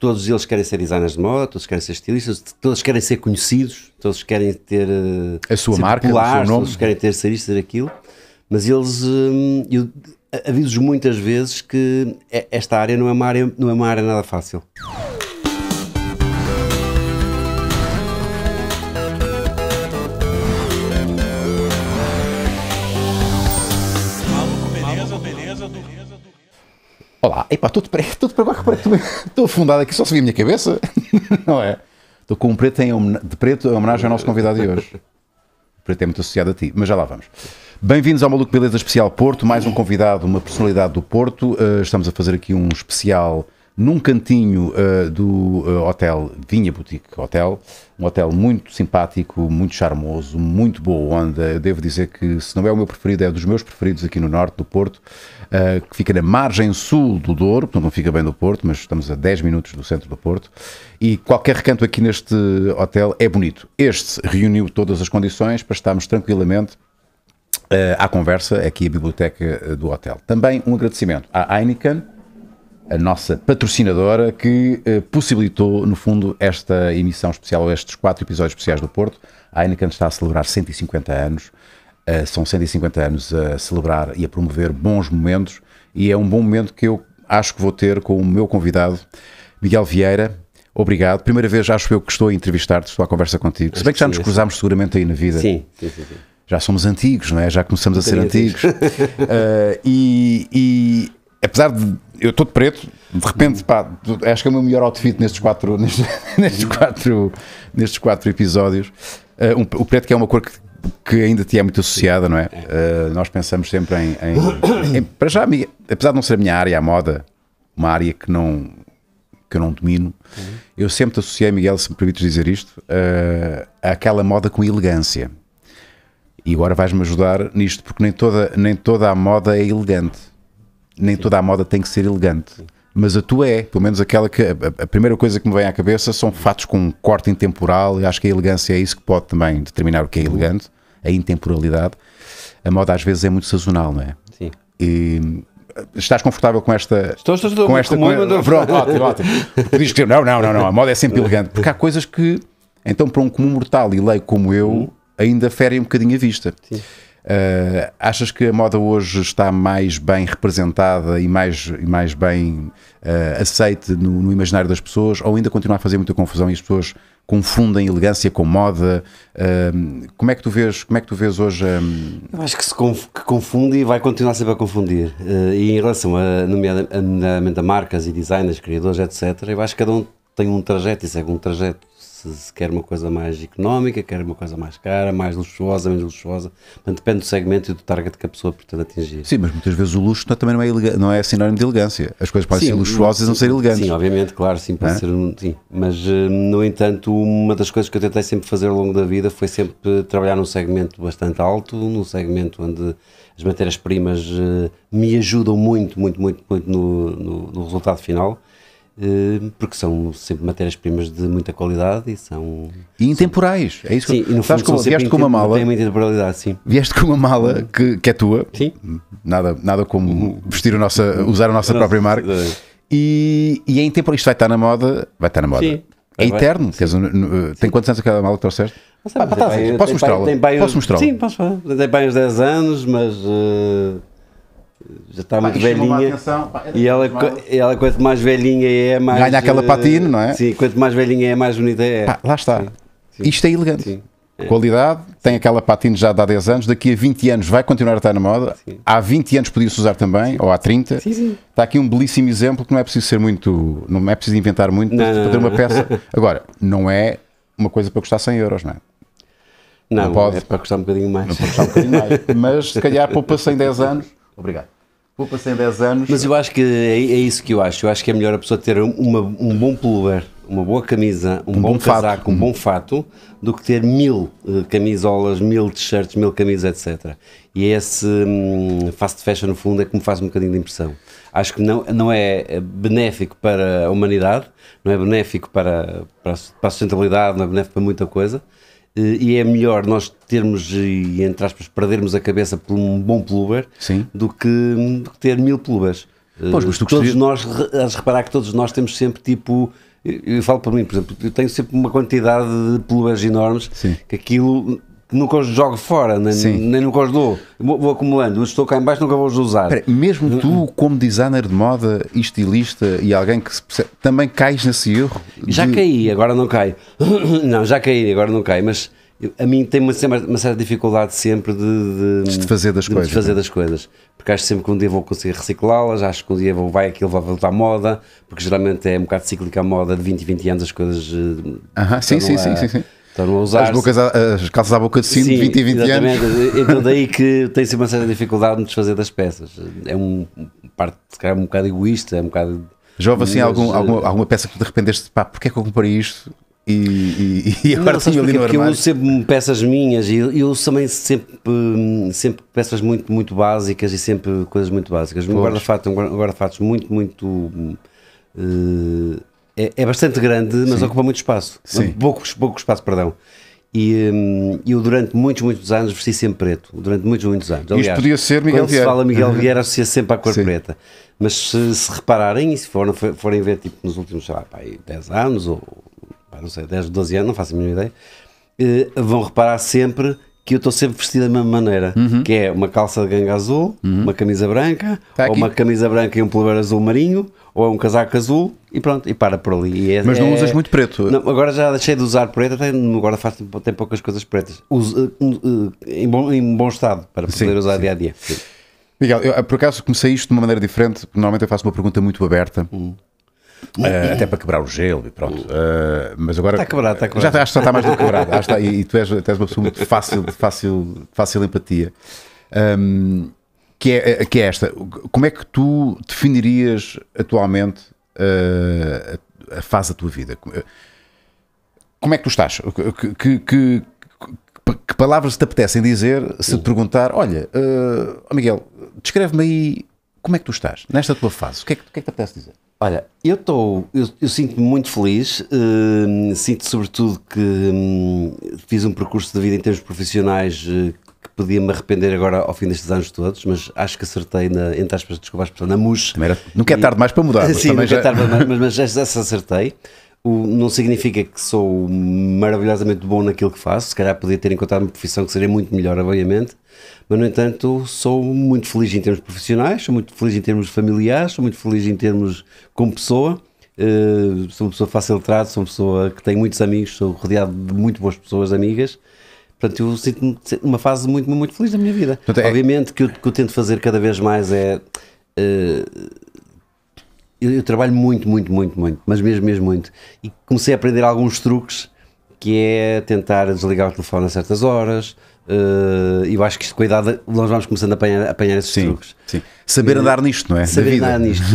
todos eles querem ser designers de moda, todos querem ser estilistas, todos querem ser conhecidos, todos querem ter eh, a sua marca, popular, o seu nome. todos querem ter ser isto, ser aquilo, mas eles eh, eu aviso muitas vezes que é, esta área não é uma área, não é uma área nada fácil. Olá, epá, estou tudo preto, estou preto, estou afundado aqui, só se a minha cabeça, não é? Estou com um preto em, de preto em homenagem ao nosso convidado de hoje. O preto é muito associado a ti, mas já lá vamos. Bem-vindos ao Maluco Beleza Especial Porto, mais um convidado, uma personalidade do Porto. Uh, estamos a fazer aqui um especial num cantinho uh, do uh, hotel Vinha Boutique Hotel, um hotel muito simpático, muito charmoso, muito boa onda. Eu devo dizer que, se não é o meu preferido, é dos meus preferidos aqui no norte do Porto uh, que fica na margem sul do Douro, portanto não fica bem do Porto, mas estamos a 10 minutos do centro do Porto. E qualquer recanto aqui neste hotel é bonito. Este reuniu todas as condições para estarmos tranquilamente uh, à conversa aqui a biblioteca eh, do hotel. Também um agradecimento à Heineken, a nossa patrocinadora, que possibilitou, no fundo, esta emissão especial, estes quatro episódios especiais do Porto. A Heineken está a celebrar 150 anos eh, são 150 anos a celebrar e a promover bons momentos e é um bom momento que eu acho que vou ter com o meu convidado, Miguel Vieira. Obrigado. Primeira vez acho eu que estou a entrevistar-te, estou à conversa contigo. Se bem que já nos cruzámos seguramente aí na vida. Sim, sim, sim. sim. Já somos antigos, não é? Já começamos a ser antigos. uh, e, e apesar de eu todo preto, de repente, pá, acho que é o meu melhor outfit nestes quatro, nestes, nestes quatro, nestes quatro episódios. Uh, um, o preto que é uma cor que que ainda te é muito associada, não é? Uh, nós pensamos sempre em, em, em, Para já, apesar de não ser a minha área, a moda, uma área que não, que eu não domino, uhum. eu sempre te associei, Miguel, se me permites dizer isto, uh, àquela moda com elegância. E agora vais-me ajudar nisto, porque nem toda, nem toda a moda é elegante. Nem Sim. toda a moda tem que ser elegante. Sim mas a tua é, pelo menos aquela que a, a, primeira coisa que me vem à cabeça são fatos com um corte intemporal, e acho que a elegância é isso que pode também determinar o que é elegante, a intemporalidade. A moda às vezes é muito sazonal, não é? Sim. E, estás confortável com esta estou, estou, estou com esta com, com, pronto, ótimo, ótimo. diz que não, não, não, não, a moda é sempre elegante, porque há coisas que então para um comum mortal e leigo como eu, hum. ainda ferem um bocadinho a vista. Sim. Uh, achas que a moda hoje está mais bem representada e mais, e mais bem uh, aceite no, no, imaginário das pessoas ou ainda continua a fazer muita confusão e as pessoas confundem elegância com moda? Uh, como, é que tu vês, como é que tu vês hoje? Um... Eu acho que se conf que confunde e vai continuar sempre a confundir. e em relação a, nomeadamente a marcas e designers, criadores, etc., eu acho que cada um tem um trajeto e segue um trajeto se, se quer uma coisa mais económica, quer uma coisa mais cara, mais luxuosa, menos luxuosa. Portanto, depende do segmento e do target que a pessoa pretende atingir. Sim, mas muitas vezes o luxo também não é, não é sinónimo de elegância. As coisas podem sim, ser luxuosas e não ser elegantes. Sim, obviamente, claro, sim, pode é? ser. Sim. Mas, eh, no entanto, uma das coisas que eu tentei sempre fazer ao longo da vida foi sempre trabalhar num segmento bastante alto, num segmento onde as matérias-primas eh, me ajudam muito, muito, muito, muito no, no, no resultado final Ehm, porque são sempre matérias-primas de muita qualidade e são. E intemporais, é isso sim, que eu... Sabes como vieste com uma mala. Tem muita temporalidade, sim. Vieste com uma mala que, que é tua. Sim. Nada, nada como vestir a nossa, usar a nossa, própria marca. É. E, e é intemporal. Isto vai estar na moda. Vai estar na moda. Sim. É eterno. tem quantos anos aquela mala que trouxeste? ah, tá, posso mostrá-la? Posso mostrá-la? Sim, posso Tem bem uns 10 anos, mas. Uh já está muito velhinha. É e ela, ela, quanto mais velhinha é, mais. Ganha aquela eh, patina, não é? Sim, quanto mais velhinha é, mais bonita é. Pá, lá está. Sim, sim. Isto é elegante. Sim. É. Qualidade, tem aquela patina já de há 10 anos, daqui a 20 anos vai continuar a estar na moda, sim. há 20 anos podia-se usar também, ou há 30. Sim, sim. Está aqui um belíssimo exemplo que não é preciso ser muito, não é preciso inventar muito não, para, ter uma peça. Agora, não é uma coisa para custar 100 euros, não é? Não, não pode. é para custar um bocadinho mais. Não pode custar um bocadinho mais, mas se calhar poupa-se em 10 anos. Obrigado. Poupa-se em 10 anos. Mas eu acho que é, é, isso que eu acho. Eu acho que é melhor a pessoa ter uma, um bom pullover, uma boa camisa, um, um bom, bom casaco, um bom fato, do que ter mil uh, camisolas, mil t-shirts, mil camisas, etc. E é esse um, fast fashion, no fundo, é que me faz um bocadinho de impressão. Acho que não, não é, é benéfico para a humanidade, não é benéfico para, para, para a sustentabilidade, não é benéfico para muita coisa. Eh, e é melhor nós termos e, entre aspas, perdermos a cabeça por um bom pluber do que, do que ter mil plubers. Eh, pois, mas tu todos nós, has reparar que todos nós temos sempre tipo. Eu, eu, falo para mim, por exemplo, eu tenho sempre uma quantidade de plubers enormes Sim. que aquilo nunca os jogo fora, nem, Sim. nem nunca os dou. Vou, vou acumulando, estou cá embaixo nunca vou os usar. Pera, mesmo tu, como designer de moda e estilista e alguém que percebe, também cais nesse erro? De... Já caí, agora não caio. Não, já caí, agora não caio, mas a mim tem uma, uma certa dificuldade sempre de, de, de fazer das de coisas. fazer é? das coisas. Porque acho sempre que um dia vou conseguir reciclá-las, acho que um dia vou, vai aquilo vai voltar à moda, porque geralmente é um bocado cíclica a moda de 20 e 20 anos as coisas. Uh eh, -huh, sim, então sim, a, é sim, sim, sim, sim Estão a usar. As, bocas, as calças à boca de sino de 20 e 20 exatamente. anos. Então, daí que tem-se uma certa dificuldade de desfazer das peças. É um parte, se calhar, um bocado egoísta, é um bocado. Jove assim, algum, alguma, eh, alguma peça que te arrependeste, pá, porque é que eu comprei isto? E, e, e agora não, tinha ali no armário. Porque eu uso sempre peças minhas e eu, eu uso também sempre, sempre peças muito, muito básicas e sempre coisas muito básicas. Um guarda-fato, um guarda muito, muito. Uh, é, é bastante grande, mas Sim. ocupa muito espaço. Sim. Pouco, pouco espaço, perdão. E hum, eu durante muitos, muitos anos vesti sempre preto. Durante muitos, muitos anos. Aliás, Isto podia ser Miguel quando Vieira. Quando se fala Miguel uhum. Vieira, associa sempre à cor Sim. preta. Mas se, se, repararem, e se forem, forem ver tipo, nos últimos, sei lá, pá, 10 anos, ou não sei, 10, 12 anos, não faço a mínima ideia, eh, vão reparar sempre que eu estou sempre vestido da mesma maneira, uhum. que é uma calça de ganga azul, uhum. uma camisa branca, tá ou uma camisa branca e um pullover azul marinho, ou é um casaco azul e pronto, e para por ali. É, Mas não é... usas muito preto? Não, agora já deixei de usar preto, até agora faço tem poucas coisas pretas. Uso, uh, uh, em, bom, em bom estado para poder sim, usar sim. dia a dia. Sim. Miguel, eu, eh, por acaso comecei isto de uma maneira diferente, normalmente eu faço uma pergunta muito aberta. Hum. Uh, até para quebrar o gelo e pronto. Uh, mas agora. Está quebrado, está quebrado. Já acho que já está mais do que quebrado. está, e, e, tu és, és, uma pessoa muito fácil, de fácil, fácil empatia. Um, que, é, eh, que é esta. Como é que tu definirias atualmente uh, a, a, fase da tua vida? Como é que tu estás? Que, que, que, que palavras te apetecem dizer se te hum. perguntar: olha, Miguel, descreve-me aí como é que tu estás nesta tua fase? O que é que, o que, é que te apetece dizer? Olha, eu estou, eu, eu sinto-me muito feliz, uh, sinto sobretudo que um, fiz um percurso de vida em termos profissionais uh, que podia-me arrepender agora ao fim destes anos todos, mas acho que acertei, na, entre aspas, desculpa a na mousse. Não nunca é tarde mais para mudar. Sim, nunca é já... é tarde mais, mas, mas já, acertei. O, não significa que sou maravilhosamente bom naquilo que faço, se calhar podia ter encontrado uma profissão que seria muito melhor, obviamente, mas no entanto sou muito feliz em termos profissionais, sou muito feliz em termos familiares, sou muito feliz em termos como pessoa. Uh, sou uma pessoa fácil de trato, sou uma pessoa que tem muitos amigos, sou rodeado de muito boas pessoas, amigas. Portanto, eu sinto-me numa fase muito, muito feliz da minha vida. É- Obviamente é... que o que eu tento fazer cada vez mais é. Uh, eu, eu, trabalho muito, muito, muito, muito, mas mesmo, mesmo muito. E comecei a aprender alguns truques que é tentar desligar o telefone a certas horas, Uh, eu acho que isto, cuidado, nós vamos começando a apanhar, a apanhar esses sim, truques. Sim. Saber uh, andar nisto, não é? Saber andar nisto.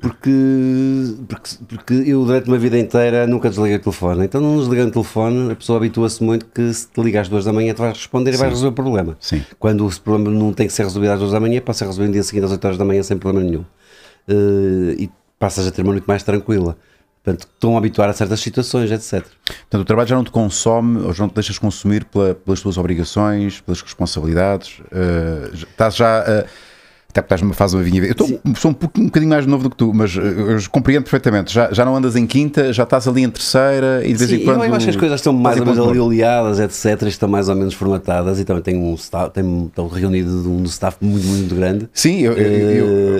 Porque, porque, porque eu durante uma vida inteira nunca desliguei o telefone. Então, não desligando o telefone, a pessoa habitua-se muito que se te liga às duas da manhã, tu vais responder e vais resolver o problema. Sim. Quando o problema não tem que ser resolvido às duas da manhã, pode ser resolvido no dia seguinte às oito horas da manhã sem problema nenhum. Uh, e passas a ter uma noite mais tranquila. Portanto, estão a habituar a certas situações, etc. Portanto, o trabalho já não te consome, ou já não te deixas consumir pela, pelas tuas obrigações, pelas responsabilidades. Uh, estás já. Uh, até porque estás numa fase uma vinha. Eu tô, sou um, pouquinho, um bocadinho mais novo do que tu, mas eh, eu compreendo perfeitamente. Já, já não andas em quinta, já estás ali em terceira e de vez em quando. Eu acho que as coisas estão mais ou menos ali aliadas, etc. Estão mais ou menos formatadas e também tenho um staff, tenho, estou reunido um staff muito, muito grande. Sim, eu, eu,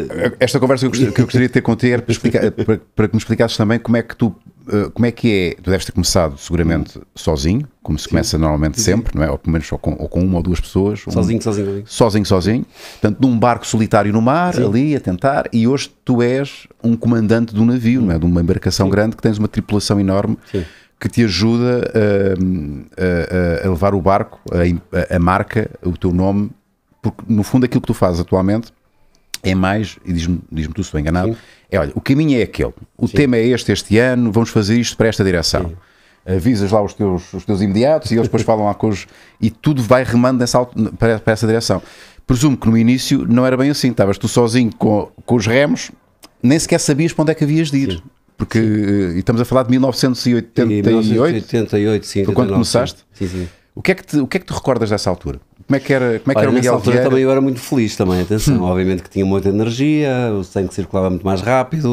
eh, eu, esta conversa que eu, gostaria, que eu gostaria de ter contigo era para, explicar, para, para que me explicasses também como é que tu eh, como é que é? Tu deves ter começado seguramente sozinho, como se começa Sim. normalmente Sim. sempre, não é? Ou pelo menos com, ou com uma ou duas pessoas. Um, sozinho, sozinho, sozinho. Sozinho, Portanto, num barco solitário no mar, Sim. ali a tentar, e hoje tu és um comandante de um navio, não é? De uma embarcação grande que tens uma tripulação enorme. Que te ajuda ehm, a, a, a levar o barco, a, a marca, o teu nome, porque no fundo aquilo que tu fazes atualmente é mais, e diz-me diz tu se estou enganado, Sim. É, olha, o caminho é aquele, o Sim. tema é este este ano, vamos fazer isto para esta direção. Sim. Avisas lá os teus, os teus imediatos e eles depois falam lá com os. E tudo vai remando nessa, para, para essa direção. Presumo que no início não era bem assim, estavas tu sozinho com, com os remos, nem sequer sabias para onde é que havias de ir. Sim porque eh, estamos a falar de 1988. E 1988, sim. Foi quando 19, começaste? Sim, sim. O que, é que te, o que é que te recordas dessa altura? Como é que era, como é que Olha, era o Miguel altura também eu era muito feliz também, atenção. Hum. Obviamente que tinha muita energia, o sangue circulava muito mais rápido,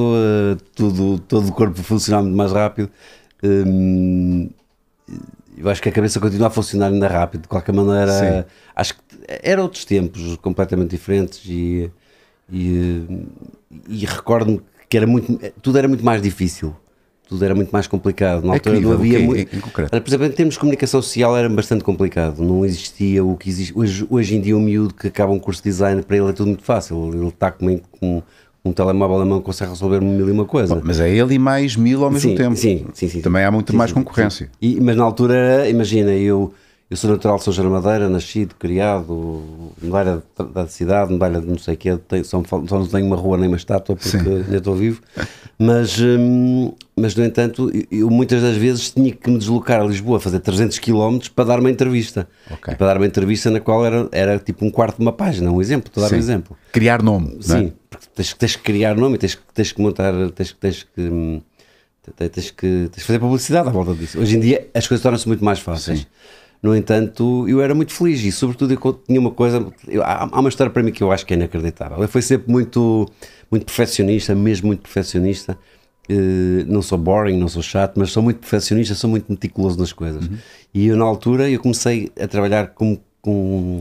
eh, tudo, todo o corpo funcionava muito mais rápido. Hum, eu acho que a cabeça continua a funcionar ainda rápido, de qualquer maneira. Sim. Acho que eram outros tempos completamente diferentes e, e, eh, e recordo-me que era muito, tudo era muito mais difícil tudo era muito mais complicado. Na é altura não havia muito. Era, por exemplo, em termos de comunicação social era bastante complicado. Não existia o que existe. Hoje, hoje em dia, o miúdo que acaba um curso de design, para ele é tudo muito fácil. Ele está com, com um telemóvel na mão consegue resolver mil e uma coisa. Bom, mas é ele e mais mil ao mesmo sim, tempo. Sim, sim, sim. Também há muito sim, mais concorrência. E, mas na altura, imagina, eu eu sou natural de São João Madeira, nascido, criado, medalha da cidade, medalha de não sei o quê, tenho, só, não tenho uma rua nem uma estátua porque ainda estou vivo. Mas, hum, mas, no entanto, eu muitas das vezes tinha que me deslocar a Lisboa, fazer 300 km para dar uma entrevista. Okay. para dar uma entrevista na qual era, era tipo um quarto de uma página, um exemplo, estou a dar Sim. um exemplo. Criar nome. É? Sim, é? porque tens, tens que criar nome, tens, tens que montar, tens, tens que. Hum, tens que, tens que fazer publicidade à volta disso. Hoje em dia as coisas tornam-se muito mais fáceis. Sim. No entanto, eu era muito feliz e, sobretudo, eu tinha uma coisa. Eu, há, há, uma história para mim que eu acho que é inacreditável. Eu fui sempre muito, muito perfeccionista, mesmo muito perfeccionista. Uh, não sou boring, não sou chato, mas sou muito perfeccionista, sou muito meticuloso nas coisas. Uhum. E eu, na altura, eu comecei a trabalhar com, com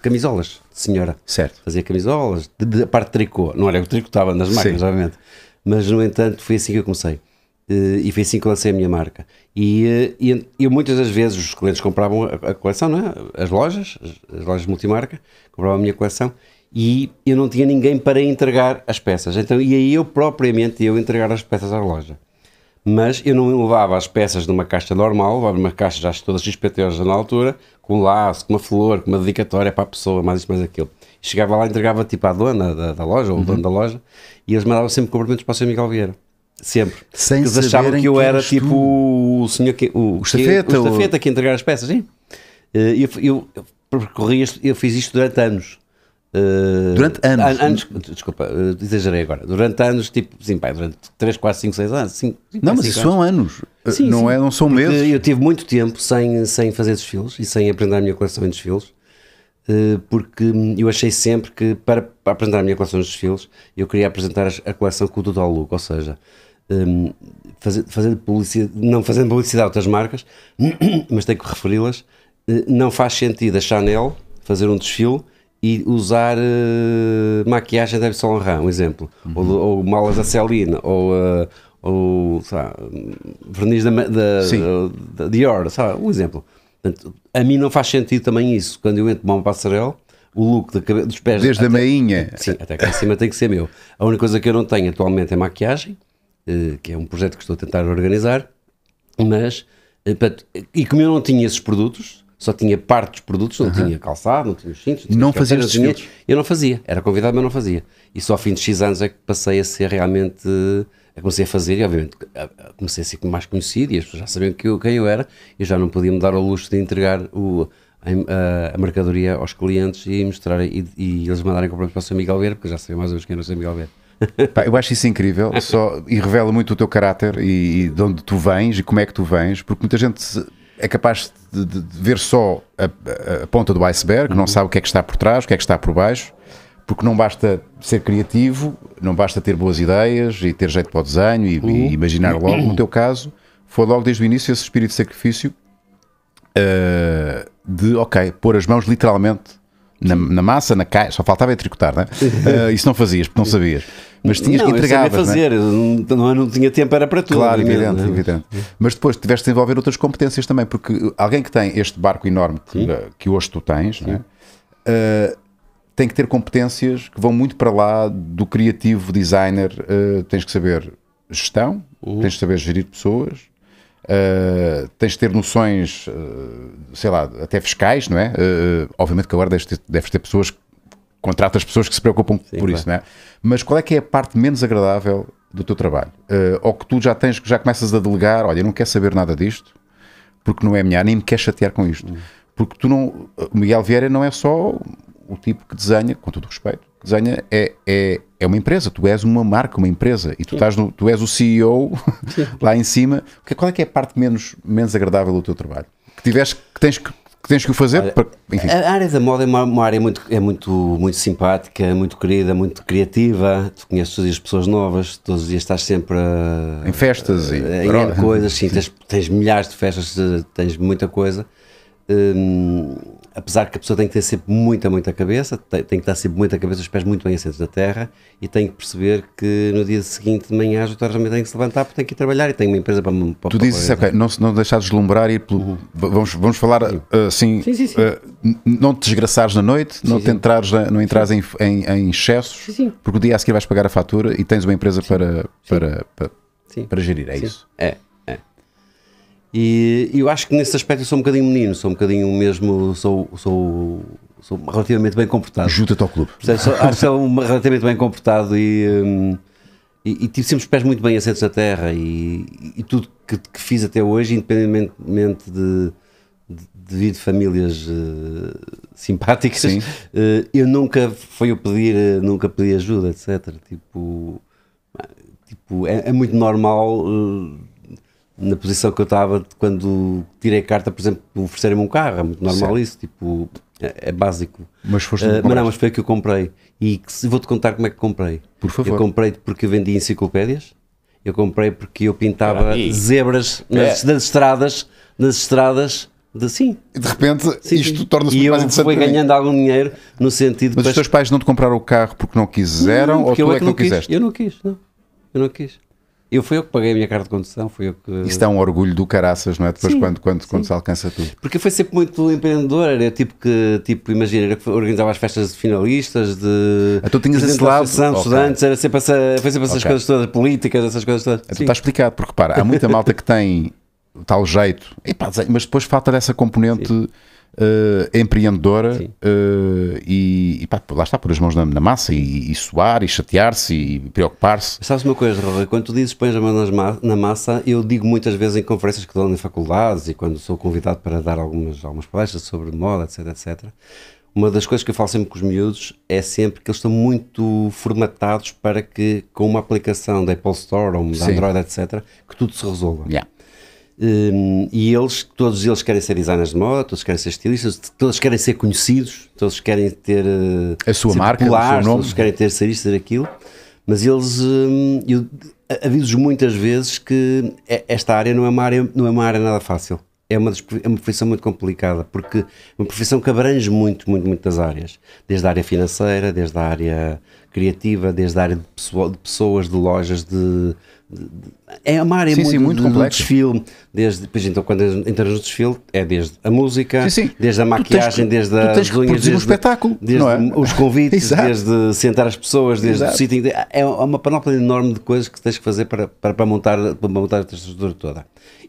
camisolas de senhora. Certo. Fazia camisolas, a parte de tricô. Não era eu tricô tricotava nas máquinas, Sim. obviamente. Mas, no entanto, foi assim que eu comecei. Eh, e foi assim que lancei a minha marca. E, eh, e, e muitas das vezes os clientes compravam a, a coleção, não é? as lojas, as, lojas multimarca, compravam a minha coleção e eu não tinha ninguém para entregar as peças. Então ia eu propriamente eu entregar as peças à loja. Mas eu não levava as peças numa caixa normal, levava uma caixa já todas XPTOs na altura, com um laço, com uma flor, com uma dedicatória para a pessoa, mais isso mais aquilo. Chegava lá, entregava tipo à dona da, da loja, ou o uhum. dono da loja, e eles mandavam sempre cumprimentos para o seu Miguel Vieira. Sempre. Sem Eles achavam que eu era que tipo tu... o senhor que, o, o é? estafeta, o estafeta ou... que entregar as peças, sim. Eh, eu, eu, eu percorri isto, eu fiz isto durante anos. Eh, durante anos? An anos desculpa, eh, exagerei agora. Durante anos, tipo, sim, pá, durante 3, 4, 5, 6 anos. 5, não, mas isso anos. são anos, sim, não, sim. É, não são meses. Eu tive muito tempo sem, sem fazer desfiles e sem aprender a minha coleção em desfiles. Eh, porque eu achei sempre que para, para, apresentar a minha coleção de desfiles eu queria apresentar a coleção com o Total Look, ou seja, um, ehm, fazer, publicidade, não fazendo publicidade a outras marcas, mas tenho que referi-las, eh, não faz sentido a Chanel fazer um desfile e usar uh, maquiagem da Yves Laurent, um exemplo, uhum. ou, ou, malas da Celine, ou, uh, ou verniz da, da, da, da Dior, sabe? um exemplo Portanto, a mim não faz sentido também isso. Quando eu entro numa passarela, o look dos pés... Desde até, a meinha. Sim, até cá em cima tem que ser meu. A única coisa que eu não tenho atualmente é maquiagem, eh, que é um projeto que estou a tentar organizar, mas... Eh, e como eu não tinha esses produtos, só tinha parte dos produtos, não uhum. tinha calçado, não tinha os cintos. Não, não fazia os cintos? Eu não fazia, era convidado, mas não fazia. E só ao fim de X anos é que passei a ser realmente comecei a fazer e obviamente comecei a ser mais conhecido e as pessoas já sabiam que eu, quem eu era e já não podia me dar ao luxo de entregar o, a, a, mercadoria aos clientes e mostrar e, e eles mandarem comprar para o São Miguel Verde porque já sabiam mais ou menos quem era o São Miguel Verde. Pá, eu acho isso incrível só, e revela muito o teu caráter e, e, de onde tu vens e como é que tu vens, porque muita gente é capaz de, de, de ver só a, a, a, ponta do iceberg, uhum. não sabe o que é que está por trás, o que é que está por baixo porque não basta ser criativo, não basta ter boas ideias e ter jeito para o desenho e, uhum. e imaginar logo. No teu caso, foi logo desde o início esse espírito de sacrifício uh, de, ok, pôr as mãos literalmente na, na, massa, na caixa, só faltava é tricotar, não é? Uh, ah, isso não fazias, porque não sabias. Mas tinhas não, que entregar. Né? Não, fazer, não, sabia não, não tinha tempo, era para tudo. Claro, evidente, né? evidente. Mas depois tiveste de desenvolver outras competências também, porque alguém que tem este barco enorme que, que hoje tu tens, é? uh, tem que ter competências que vão muito para lá do criativo designer. Uh, tens que saber gestão, uhum. tens que saber gerir pessoas, uh, tens de ter noções, uh, sei lá, até fiscais, não é? obviamente que agora deves ter, deves ter pessoas contratas pessoas que se preocupam Sim, por isso, não é? Mas qual é que é a parte menos agradável do teu trabalho? ou que tu já tens, que já começas a delegar, olha, eu não quero saber nada disto, porque não é minha, nem me quer chatear com isto. Uhum. Porque tu não, Miguel Vieira não é só o tipo que desenha, com todo o respeito, desenha é, é, é uma empresa, tu és uma marca, uma empresa, e tu, estás no, tu és o CEO lá em cima. Qual é que é a parte menos, menos agradável do teu trabalho? Que, tives, que tens que que tens que o fazer? Olha, para, a área da moda é uma, uma, área muito, é muito, muito simpática, muito querida, muito criativa. Tu conheces os as pessoas novas, todos os dias estás sempre a, em festas a, e em coisas. Sim, sim. Tens, tens, milhares de festas, tens muita coisa. Hum, apesar que a pessoa tem que ter sempre muita, muita cabeça, tem, tem que estar sempre muita cabeça, os pés muito bem assentos na terra e tem que perceber que no dia seguinte de manhã as horas também têm que se levantar porque tem que ir trabalhar e tem uma empresa para. para tu dizes, para, okay, não, não deixar deslumbrar e uhum. vamos, vamos falar eh, assim, sim, sim, sim. Uh, não te desgraçares na noite, não, te entrares, não entrares em, em, em excessos, porque o dia a seguir vais pagar a fatura e tens uma empresa para, para, para, para, gerir, é isso? É. E eu acho que nesse aspecto eu sou um bocadinho menino, sou um bocadinho mesmo, sou, sou, sou relativamente bem comportado. Junta-te ao clube. Sou, acho que sou relativamente bem comportado e, um, e, e, tive sempre os pés muito bem assentos na terra e, e tudo que, que, fiz até hoje, independentemente de, de vir de famílias uh, simpáticas, Sim. uh, eu nunca foi eu pedir, eh, nunca pedi ajuda, etc. Tipo, tipo é, é muito normal... Uh, na posição que eu estava quando tirei carta, por exemplo, ofereceram me um carro, é muito normal certo. isso, tipo, é, é básico. Mas foste uh, Mas não, mas foi que eu comprei. E vou-te contar como é que comprei. Por favor. Eu comprei porque vendi enciclopédias, eu comprei porque eu pintava zebras nas, é. nas estradas, nas estradas de, sim. E de repente sim, isto torna-se mais eu interessante. E foi ganhando algum dinheiro no sentido. Mas para... os teus pais não te compraram o carro porque não quiseram não, porque ou tu é que não, não quis. quiseste? Eu não quis, não. Eu não quis. Eu fui eu que paguei a minha carta de condução, fui eu que. Isto é um orgulho do caraças, não é? Depois sim, quando, quando, sim. quando se alcança tudo. Porque foi sempre muito empreendedor, era tipo que, tipo, imagina, era que organizava as festas de finalistas, de. Ah, tu tinhas esse lado. Okay. estudantes, era sempre essa, foi sempre essas okay. coisas todas, políticas, essas coisas todas. Ah, tu está explicado, porque para há muita malta que tem tal jeito, e pá, mas depois falta dessa componente. Sim uh, empreendedora uh, e, e pá, lá está, pôr as mãos na, na massa e, e, suar e chatear-se e preocupar-se. Sabes uma coisa, Raul, quando tu dizes pões as mãos na massa, eu digo muitas vezes em conferências que dou em faculdades e quando sou convidado para dar algumas, algumas palestras sobre moda, etc, etc, uma das coisas que eu falo sempre com os miúdos é sempre que eles estão muito formatados para que com uma aplicação da Apple Store ou da Android, etc, que tudo se resolva. Yeah. Um, e eles, todos eles querem ser designers de moda, todos querem ser estilistas, todos querem ser conhecidos, todos querem ter eh, a sua marca, popular, o seu nome. todos querem ter ser isto, ser aquilo, mas eles, um, eu aviso muitas vezes que é, esta área não é uma área, não é uma área nada fácil, é uma, é uma profissão muito complicada, porque é uma profissão que abrange muito, muito, muitas áreas, desde a área financeira, desde a área criativa, desde a área de, pessoas, de lojas, de é uma área é sim, muito, sim, muito de, desfile, desde, pois então quando entras no desfile é desde a música, sim, desde a maquiagem, desde o unhas, desde um espetáculo, desde é? os convites, desde sentar as pessoas, desde Exato. o sítio, é uma panóplia enorme de coisas que tens que fazer para, para, para montar, para montar a estrutura toda.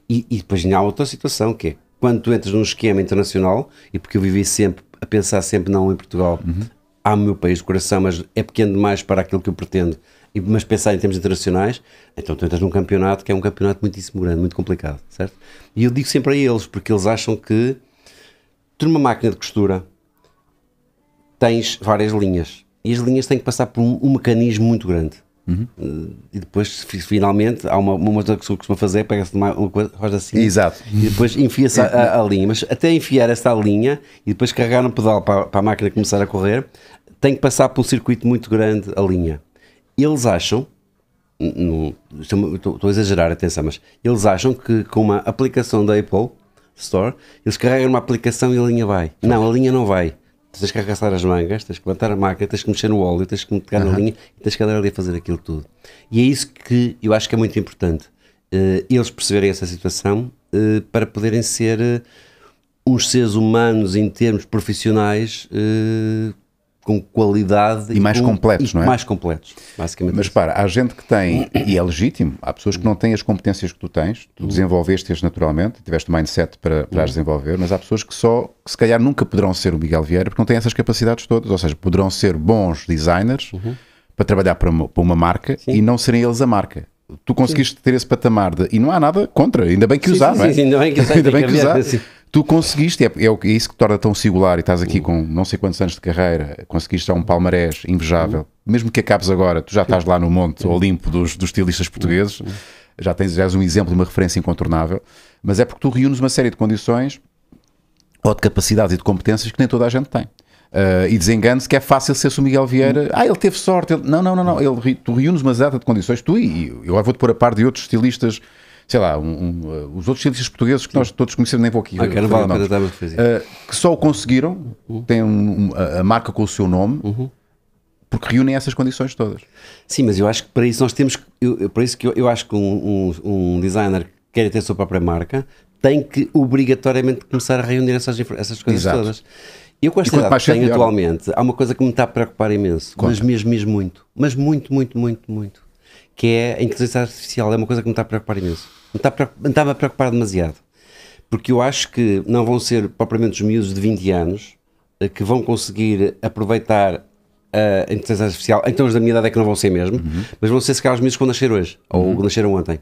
E, e depois há outra situação que é, quando tu entras num esquema internacional, e porque eu vivi sempre a pensar sempre não em Portugal, uhum. há o meu país de coração, mas é pequeno demais para aquilo que eu pretendo mas pensar em termos internacionais, então tu entras num campeonato que é um campeonato muitíssimo grande, muito complicado, certo? E eu digo sempre a eles, porque eles acham que tu numa máquina de costura tens várias linhas e as linhas têm que passar por um, um mecanismo muito grande. Uhum. E depois, finalmente, há uma, uma coisa que se costuma fazer: pega-se uma, uma coisa, assim, Exato. e depois enfia-se a, a, a, linha. Mas até enfiar essa linha e depois carregar no pedal para, para a máquina começar a correr, tem que passar por um circuito muito grande a linha eles acham, no, estou, estou a exagerar, atenção, mas eles acham que com uma aplicação da Apple Store, eles carregam uma aplicação e a linha vai. Não, a linha não vai. tens que arrastar as mangas, tens que levantar a máquina, tens que mexer no óleo, tens que pegar uhum. na linha, tens que andar ali a fazer aquilo tudo. E é isso que eu acho que é muito importante. Uh, eles perceberem essa situação uh, para poderem ser uh, eh, uns seres humanos em termos profissionais com qualidade e, e mais com, completos, e não é? Mais completos, basicamente. Mas para, há gente que tem, e é legítimo, há pessoas que não têm as competências que tu tens, tu desenvolveste-as naturalmente, tiveste o mindset para, para as desenvolver, mas há pessoas que só, que se calhar nunca poderão ser o Miguel Vieira porque não têm essas capacidades todas, ou seja, poderão ser bons designers uhum. para trabalhar para uma, para uma marca sim. e não serem eles a marca. Tu conseguiste sim. ter esse patamar de, e não há nada contra, ainda bem que sim, sim, é? sim, ainda bem que usar. ainda bem que usar. Tu conseguiste, é, é, é isso que te torna tão singular e estás aqui uhum. com não sei quantos anos de carreira, conseguiste já um palmarés invejável. Uhum. Mesmo que acabes agora, tu já estás lá no monte uhum. Olimpo dos, dos estilistas uhum. portugueses, uhum. já tens já és um exemplo, uma referência incontornável, mas é porque tu reúnes uma série de condições ou de capacidades e de competências que nem toda a gente tem. Uh, e desengano se que é fácil ser-se o Miguel Vieira. Ah, ele teve sorte. Ele... Não, não, não, não. Ele, tu reúnes uma data de condições, tu e eu agora vou-te pôr a par de outros estilistas sei lá, um, um, uh, os outros cientistas portugueses que nós todos conhecemos, nem vou aqui. Ah, vale nomes, uh, que só o conseguiram, uhum. têm um, a, a, marca com o seu nome. Uhum. Porque reúnem essas condições todas. Sim, mas eu acho que para isso nós temos. Eu, para isso que eu, eu acho que um designer que quer ter a sua própria marca tem que obrigatoriamente começar a reunir essas, essas coisas Exato. todas. Eu com esta idade que tenho atualmente, há uma coisa que me está a preocupar imenso, Conta. mas mesmo, mesmo muito, mas muito, muito, muito, muito, que é a inteligência artificial, é uma coisa que me está a preocupar imenso. Não tá estava preocupado demasiado. Porque eu acho que não vão ser propriamente os miúdos de 20 anos eh, que vão conseguir aproveitar eh, a inteligência artificial. Então os da minha idade é que não vão ser mesmo, uhum. mas vão ser se calhar os miúdos que vão nascer hoje, ou uhum. nasceram ontem.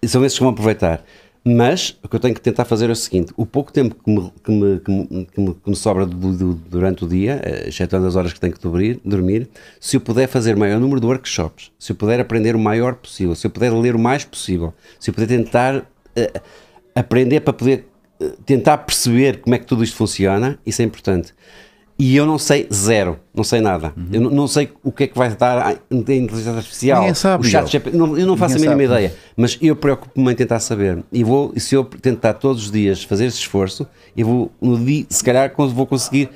E são esses que vão aproveitar. Mas o que eu tenho que tentar fazer é o seguinte: o pouco tempo que me, que me, que me, que me sobra do, do, durante o dia, eh, exceto as horas que tenho que dobrir, dormir, se eu puder fazer maior número de workshops, se eu puder aprender o maior possível, se eu puder ler o mais possível, se eu puder tentar uh, aprender para poder uh, tentar perceber como é que tudo isto funciona, isso é importante e eu não sei zero, não sei nada. Uhum. Eu não, sei o que é que vai dar a, a inteligência artificial. Ninguém sabe. O chat eu. Não, eu não faço Ninguém a mínima sabe. ideia, mas eu preocupo-me em tentar saber. E vou, se eu tentar todos os dias fazer esse esforço, eu vou, no dia, se calhar vou conseguir.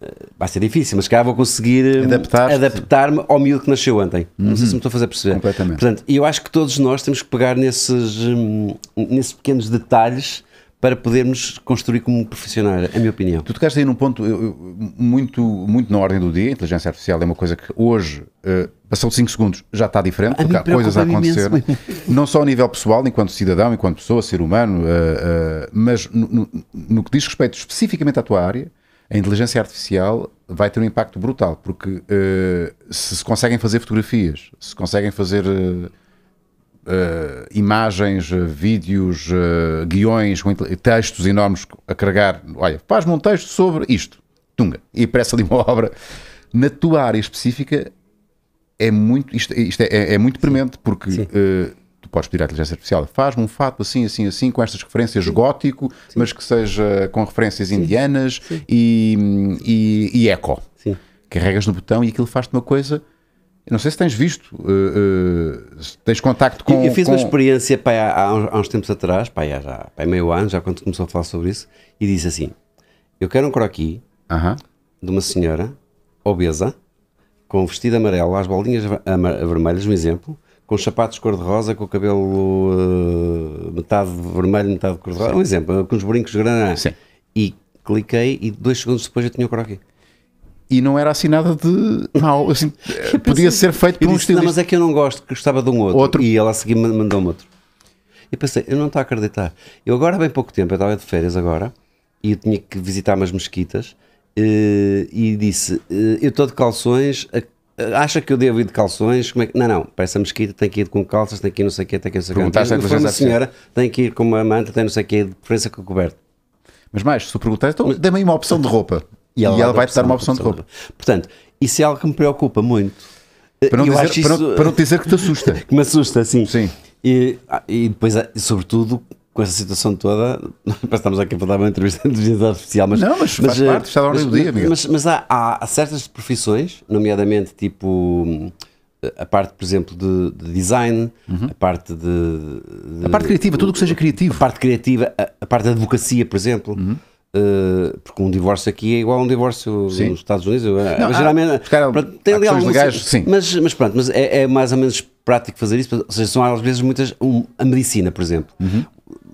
Eh, vai ser difícil, mas se calhar vou conseguir eh, adaptar-me ao miúdo que nasceu ontem. Uhum. Não sei se uhum. me estou a fazer perceber. Completamente. Portanto, eu acho que todos nós temos que pegar nesses, hum, nesses pequenos detalhes para podermos construir como profissionais, é a minha opinião. Tu tocaste aí num ponto eu, muito, muito na ordem do dia. A inteligência artificial é uma coisa que hoje, uh, passou 5 segundos, já está diferente, a coisas a acontecer. Imenso. Não só a nível pessoal, enquanto cidadão, enquanto pessoa, ser humano, uh, uh, mas no, no, no, que diz respeito especificamente à tua área, a inteligência artificial vai ter um impacto brutal, porque se, se conseguem fazer fotografias, se conseguem fazer uh, imagens, eh, vídeos, uh, guiões, textos enormes a carregar. Olha, faz-me um texto sobre isto. Tunga. E pressa ali uma obra. Na tua área específica, é muito, isto, isto é, é, é, muito premente porque uh, tu podes pedir à inteligência artificial, faz-me um fato assim, assim, assim, com estas referências Sim. gótico, Sim. mas que seja com referências Sim. indianas E, e, e eco. Carregas no botão e aquilo faz-te uma coisa não sei se tens visto, uh, uh, se tens contacto com. Eu, eu fiz com... uma experiência pai, há, uns, há, uns, tempos atrás, pai, há, já, pai, meio ano, já quando começou a falar sobre isso, e disse assim: Eu quero um croquis uh -huh. de uma senhora obesa, com um vestido amarelo, as bolinhas vermelhas, um exemplo, com sapatos cor-de-rosa, com o cabelo eh, metade vermelho, metade cor-de-rosa, um exemplo, com os brincos de granada. Sim. E cliquei e dois segundos depois eu tinha o croquis e não era assim nada de mal. Assim, eh, podia ser feito por um estilo. Mas é que eu não gosto, gostava de um outro. outro. E ela a seguir mandou-me outro. E pensei, eu não estou a acreditar. Eu agora, há bem pouco tempo, eu estava de férias agora e eu tinha que visitar umas mesquitas eh, e disse: eh, Eu estou de calções, acha que eu devo ir de calções? Como é que... Não, não, para essa mesquita tem que ir com calças, tem que ir não sei o quê, tem que ir não sei o quê. É uma senhora, tem que ir com uma manta, tem não sei o quê, de preferência com coberto. Mas mais, se tu perguntar, então dê-me aí uma opção de roupa. E ela, e ela vai te dar uma opção de roupa. É? Portanto, isso é algo que me preocupa muito. Para não, eu dizer, para, para não dizer que te assusta. que me assusta, sim. Sim. E, ah, e depois, ah, sobretudo, com essa situação toda, estamos aqui para dar uma entrevista de visita oficial, mas. Não, mas, mas faz eh, parte, está da ordem do dia, amigo. Mas, mas há, há, certas profissões, nomeadamente tipo. A parte, por exemplo, de, de design, uhum. a parte de, de, A parte criativa, tudo o que seja criativo. A parte criativa, a, a parte da advocacia, por exemplo. Uhum eh, porque um divórcio aqui é igual a um divórcio sim. nos Estados Unidos. Não, eh, mas há, geralmente cara, pronto, tem ali alguns, legais, sim. Mas, mas pronto, mas é, é, mais ou menos prático fazer isso. Ou seja, são às vezes muitas. Um, a medicina, por exemplo. Uhum.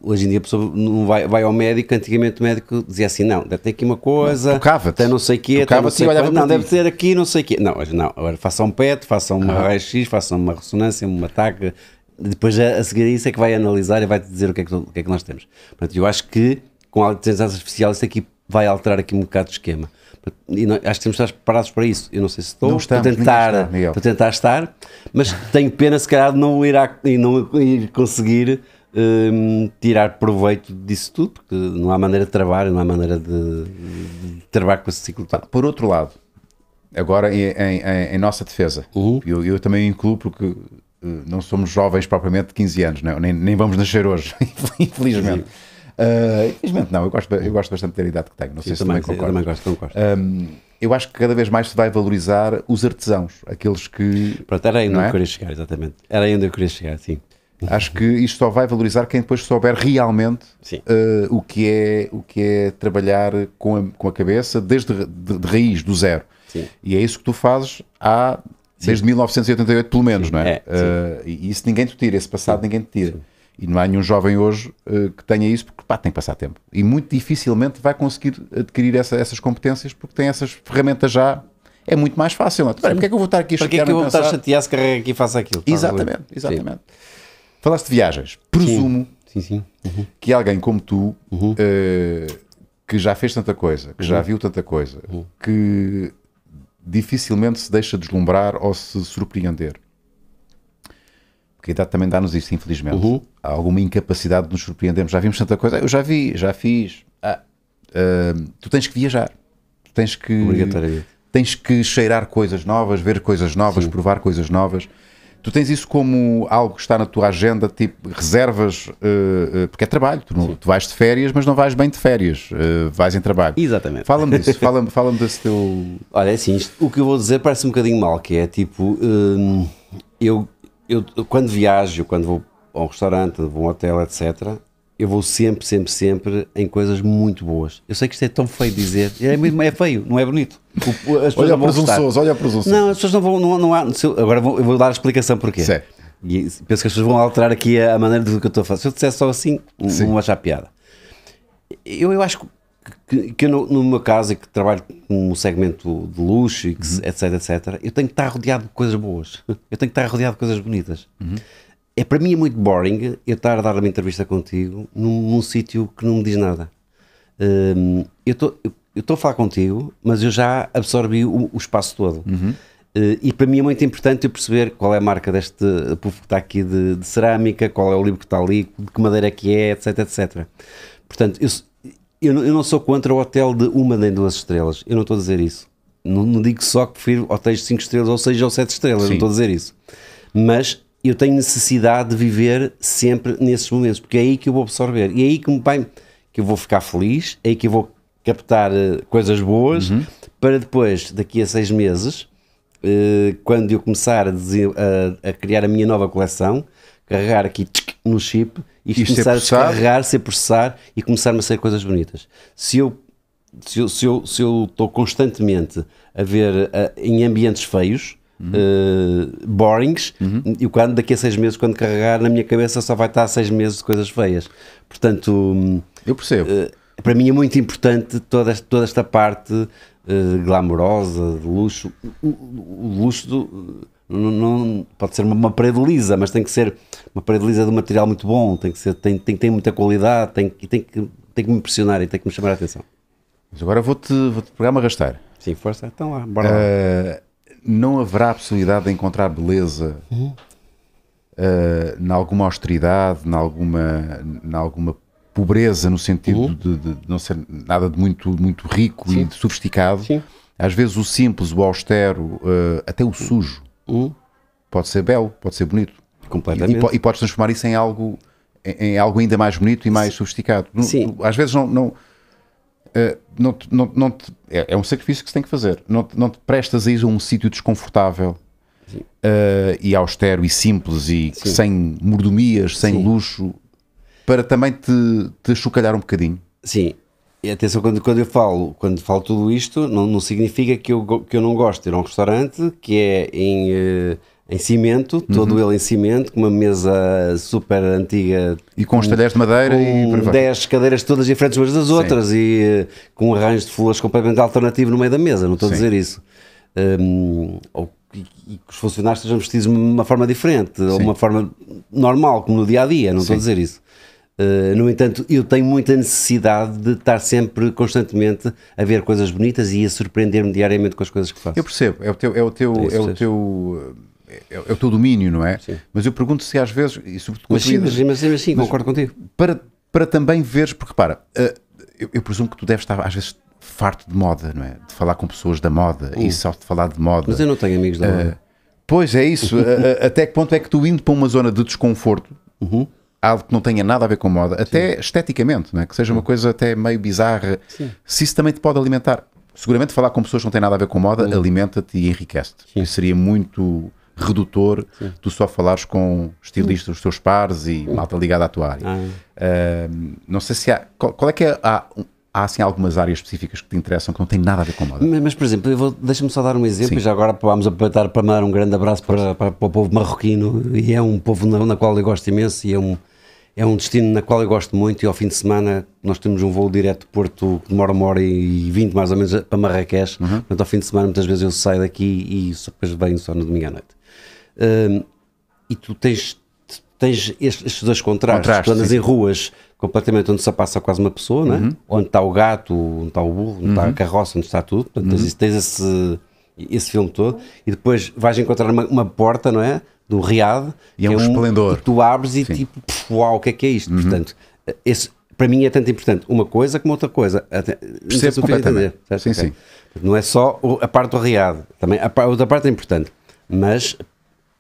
Hoje em dia a pessoa não vai, vai ao médico, antigamente o médico dizia assim: não, deve ter aqui uma coisa, até não sei o quê, até não, sei quê, não deve ter aqui não sei o quê. Não, não, agora faça um PET, faça um ah. raio-x, faça uma ressonância, um ataque, depois a, a seguir isso é que vai analisar e vai te dizer o que é que, o que, é que nós temos. Portanto, eu acho que com a inteligência artificial isso aqui vai alterar aqui um bocado o esquema. E não, acho que temos de estar preparados para isso. Eu não sei se estou, a para, tentar, para tentar estar, mas tenho pena se calhar de não ir, a, e não ir conseguir um, tirar proveito disso tudo, porque não há maneira de travar, não há maneira de, de, travar com esse ciclo todo. Por outro lado, agora em, em, em nossa defesa, uhum. eu, eu também incluo porque eh, não somos jovens propriamente de 15 anos, não, é? nem, nem vamos nascer hoje, infelizmente. Sim. Uh, infelizmente não, eu gosto, eu gosto bastante da idade que tenho, não sei se também, concordo. Eu também gosto, não gosto. Um, eu acho que cada vez mais se vai valorizar os artesãos, aqueles que... Pronto, era ainda onde é? eu queria chegar, exatamente. Era ainda onde eu queria chegar, sim. Acho que isto só vai valorizar quem depois souber realmente uh, o, que é, o que é trabalhar com a, com a cabeça desde de, de raiz, do zero. Sim. E é isso que tu fazes há, desde 1988, pelo menos, sim. não é? é uh, e isso ninguém te tira, esse passado ninguém te tira. E não há nenhum jovem hoje uh, que tenha isso porque pá, tem que passar tempo. E muito dificilmente vai conseguir adquirir essa, essas competências porque tem essas ferramentas já. É muito mais fácil. Não? Pera, porque é que eu vou estar aqui a chatear? é que eu vou estar chateado se carrega aqui e faça aquilo? Tá, exatamente, exatamente. Sim. Falaste de viagens. Presumo sim. Sim, uhum. que alguém como tu, uhum. uh, que já fez tanta coisa, que uhum. já viu tanta coisa, uhum. que dificilmente se deixa deslumbrar ou se surpreender que a idade também dá-nos isso, infelizmente. Uhum. Há alguma incapacidade de nos surpreendermos. Já vimos tanta coisa. Eu já vi, já fiz. Ah, uh, tu tens que viajar. Tu tens que. Tens que cheirar coisas novas, ver coisas novas, Sim. provar coisas novas. Tu tens isso como algo que está na tua agenda, tipo reservas, uh, uh, porque é trabalho. Tu, não, tu, vais de férias, mas não vais bem de férias, uh, vais em trabalho. Exatamente. Fala-me disso, fala-me fala desse teu. Olha, é assim, isto, o que eu vou dizer parece um bocadinho mal, que é tipo, hum, eu eu, eu quando viajo, quando vou a um restaurante, vou a um hotel, etc., eu vou sempre, sempre, sempre em coisas muito boas. Eu sei que isto é tão feio dizer, é, mesmo, é feio, não é bonito. O, as olha, a presunçoso, olha presunçoso, Não, as pessoas não vão, não, não há, eu, agora vou, eu vou dar a explicação porquê. Certo. E penso que as pessoas vão alterar aqui a, a maneira do que eu estou a fazer. Se eu disser só assim, um, vão achar piada. Eu, eu acho que que, que eu no, no, meu caso e que trabalho com um segmento de luxo, e que, uhum. etc, etc, eu tenho que estar rodeado de coisas boas, eu tenho que estar rodeado de coisas bonitas. Uhum. É, para mim é muito boring eu estar a dar uma entrevista contigo num, num sítio que não me diz nada. Um, eu estou a falar contigo, mas eu já absorvi o, o espaço todo. Uhum. Uh, e para mim é muito importante eu perceber qual é a marca deste eh, povo que está aqui de, de, cerâmica, qual é o livro que está ali, de que madeira é que é, etc, etc. Portanto, eu, eu não, eu não sou contra o hotel de uma nem duas estrelas. Eu não estou a dizer isso. Não, não, digo só que prefiro hotéis de 5 estrelas ou 6 ou 7 estrelas, Sim. não estou a dizer isso. Mas eu tenho necessidade de viver sempre nesses momentos, porque é aí que eu vou absorver. E é aí que, me, bem, que eu vou ficar feliz, é aí que eu vou captar uh, coisas boas, uhum. para depois, daqui a 6 meses, uh, quando eu começar a, dizer, a, a, criar a minha nova coleção, carregar aqui tchic, no chip e isto, começar a descarregar, se processar e começar-me a ser coisas bonitas. Se eu se eu, se eu, se eu estou constantemente a ver a, em ambientes feios, uhum. uh, borings, uhum. e quando daqui a seis meses, quando carregar, na minha cabeça só vai estar seis meses de coisas feias. Portanto, eu percebo. Uh, para mim é muito importante toda, esta, toda esta parte uh, glamourosa, de luxo, o, o, o luxo do não, não, pode ser uma, uma parede lisa, mas tem que ser uma parede lisa de um material muito bom, tem que, ser, tem, tem, tem muita qualidade, tem, tem, que, tem que me impressionar e tem que me chamar a atenção. Mas agora vou-te vou -te pegar-me a arrastar. Sim, força, então lá, bora lá. Eh, não haverá possibilidade de encontrar beleza uhum. uh, eh, na alguma austeridade, na alguma, na alguma pobreza, no sentido uhum. de, de, não ser nada de muito, muito rico Sim. e sofisticado. Sim. Às vezes o simples, o austero, uh, até o uhum. sujo hum. pode ser belo, pode ser bonito. Completamente. E, e, e podes transformar isso em algo, em, em, algo ainda mais bonito e mais Sim. sofisticado. Sim. Às vezes não. não Uh, não, te, não, não te, é, é, um sacrifício que se tem que fazer. Não, não te prestas a ir a um sítio desconfortável uh, e austero e simples e Sim. sem mordomias, sem Sim. luxo, para também te, te chocalhar um bocadinho. Sim, e atenção, quando, quando eu falo, quando falo tudo isto, não, não significa que eu, que eu não gosto de ir a um restaurante que é em, eh, em cimento, todo uhum. ele em cimento, com uma mesa super antiga. E com os talheres de madeira com e 10 cadeiras todas diferentes umas das outras Sim. e eh, com um arranjo de flores completamente alternativo no meio da mesa, não estou Sim. a dizer isso. Um, ou e que os funcionários estejam vestidos de uma forma diferente, Sim. ou uma forma normal, como no dia a dia, não Sim. estou a dizer isso. Eh, no entanto, eu tenho muita necessidade de estar sempre, constantemente, a ver coisas bonitas e a surpreender-me diariamente com as coisas que faço. Eu percebo, é o teu, é o teu, é, é o é teu, é, é, o teu domínio, não é? Sim. Mas eu pergunto se às vezes, e sobretudo mas sim, mas, mas, mas sim, mas, concordo contigo. Para, para também veres, porque repara, uh, eh, eu, eu presumo que tu deves estar às vezes farto de moda, não é? De falar com pessoas da moda e uh. só de falar de moda. Mas eu não tenho amigos da eh, moda. pois é isso. até que ponto é que tu indo para uma zona de desconforto? Uhum algo que não tenha nada a ver com moda, até Sim. esteticamente, né? que seja uma coisa até meio bizarra, Sim. se isso também te pode alimentar. Seguramente falar com pessoas que não têm nada a ver com moda alimenta-te e enriquece-te. Seria muito redutor Sim. tu só falares com estilistas, os teus pares e malta ligada à tua área. Ah. não sei se há. Qual, qual é que é. Há, há assim algumas áreas específicas que te interessam que não têm nada a ver com moda. Mas, mas por exemplo, deixa-me só dar um exemplo, Sim. já agora vamos aproveitar para mandar um grande abraço para, para, para, o povo marroquino, e é um povo na, na qual eu gosto imenso, e é um, é um destino na qual eu gosto muito e ao fim de semana nós temos um voo direto de Porto que demora uma hora e vinte mais ou menos para Marrakech, uhum. portanto ao fim de semana muitas vezes eu saio daqui e só, depois venho só no domingo à noite. Hum, e tu tens, tens estes dois contrastes, Contraste, tu andas sim. em ruas completamente onde só passa quase uma pessoa, é? uhum. né? onde está o gato, onde está o burro, onde uhum. está a carroça, onde está tudo, portanto tens, uhum. tens esse esse filme todo, e depois vais encontrar uma, uma porta, não é? Do Riad. E é, é um, esplendor. tu abres e Sim. tipo, pff, uau, o que é que é isto? Uhum. Portanto, esse, para mim é tanto importante uma coisa como outra coisa. Até, Percebo completamente. Entender, sim, okay. sim. Não é só a parte do arreado, também a, outra parte é importante, mas